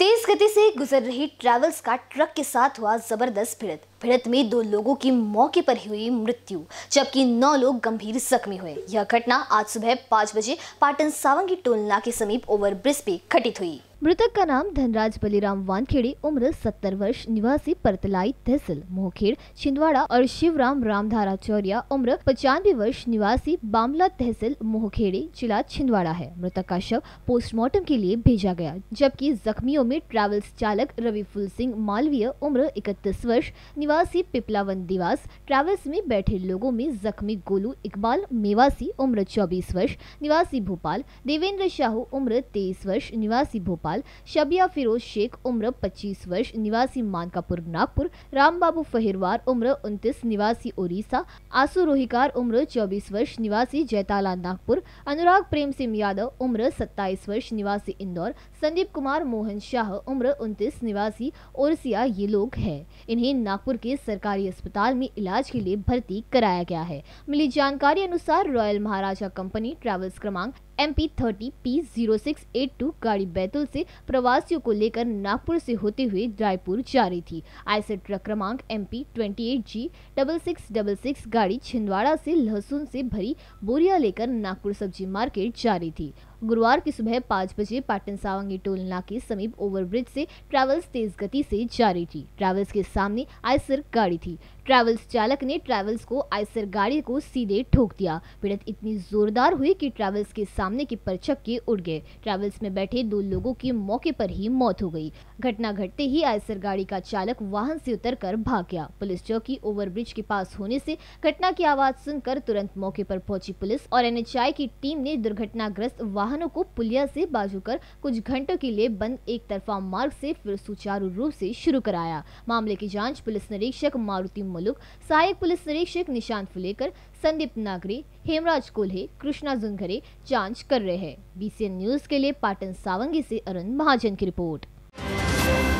तेज गति से गुजर रही ट्रैवल्स का ट्रक के साथ हुआ जबरदस्त भिड़त भिड़त में दो लोगों की मौके पर ही हुई मृत्यु जबकि नौ लोग गंभीर जख्मी हुए यह घटना आज सुबह पाँच बजे पाटन सावंगी टोल नाके के समीप ओवर ब्रिज पे घटित हुई मृतक का नाम धनराज बलिराम वानखेड़े उम्र 70 वर्ष निवासी परतलाई तहसील मोहखेड़ छिंदवाड़ा और शिवराम रामधारा चौरिया उम्र पचानवे वर्ष निवासी बामला तहसील मोहखेड़े जिला छिंदवाड़ा है मृतक का शव पोस्टमार्टम के लिए भेजा गया जबकि जख्मियों में ट्रैवल्स चालक रवि फुल सिंह मालवीय उम्र इकतीस वर्ष निवासी पिपलावन दिवास ट्रैवल्स में बैठे लोगों में जख्मी गोलू इकबाल मेवासी उम्र 24 वर्ष निवासी भोपाल देवेंद्र शाहू उम्र 23 वर्ष निवासी भोपाल शबिया फिरोज शेख उम्र 25 वर्ष निवासी मानकापुर नागपुर रामबाबू फहिरवार उम्र 29 निवासी उड़ीसा आसू रोहिकार उम्र 24 वर्ष निवासी जैताला नागपुर अनुराग प्रेम सिंह यादव उम्र सत्ताईस वर्ष निवासी इंदौर संदीप कुमार मोहन शाह उम्र उन्तीस निवासी ओरसिया ये लोग हैं इन्हें नागपुर के सरकारी अस्पताल में इलाज के लिए भर्ती कराया गया है मिली जानकारी अनुसार रॉयल महाराजा कंपनी ट्रेवल्स क्रमांक M P thirty P zero six eight two गाड़ी बैतूल से प्रवासियों को लेकर नागपुर से होते हुए रायपुर जा रही थी आयसर ट्रक क्रमांक M P twenty eight G double six double six गाड़ी छिंदवाड़ा से लहसुन से भरी बोरिया लेकर नागपुर सब्जी मार्केट जा रही थी गुरुवार की सुबह पाँच बजे पाटन सावंगी टोल नाके समीप ओवरब्रिज से ट्रैवल्स तेज गति से जा रही थी ट्रैवल्स के सामने आयसर गाड़ी थी ट्रैवल्स चालक ने ट्रैवल्स को आयसर गाड़ी को सीधे ठोक दिया पीड़ित इतनी जोरदार हुई कि ट्रैवल्स के सामने के के उड़ गए ट्रैवल्स में बैठे दो लोगों की मौके पर ही मौत हो गई घटना घटते ही आयसर गाड़ी का चालक वाहन से उतरकर भाग गया पुलिस चौकी ओवरब्रिज के पास होने से घटना की आवाज सुनकर तुरंत मौके पर पहुंची पुलिस और एन की टीम ने दुर्घटनाग्रस्त वाहनों को पुलिया से बाजू कर कुछ घंटों के लिए बंद एक तरफा मार्ग से फिर सुचारू रूप से शुरू कराया मामले की जांच पुलिस निरीक्षक मारुति मुलुक सहायक पुलिस निरीक्षक निशांत फुलेकर संदीप नागरी हेमराज कोल्हे कृष्णा जुनघरे जांच कर रहे हैं बीसीएन न्यूज के लिए पाटन सावंगी से अरुण महाजन की रिपोर्ट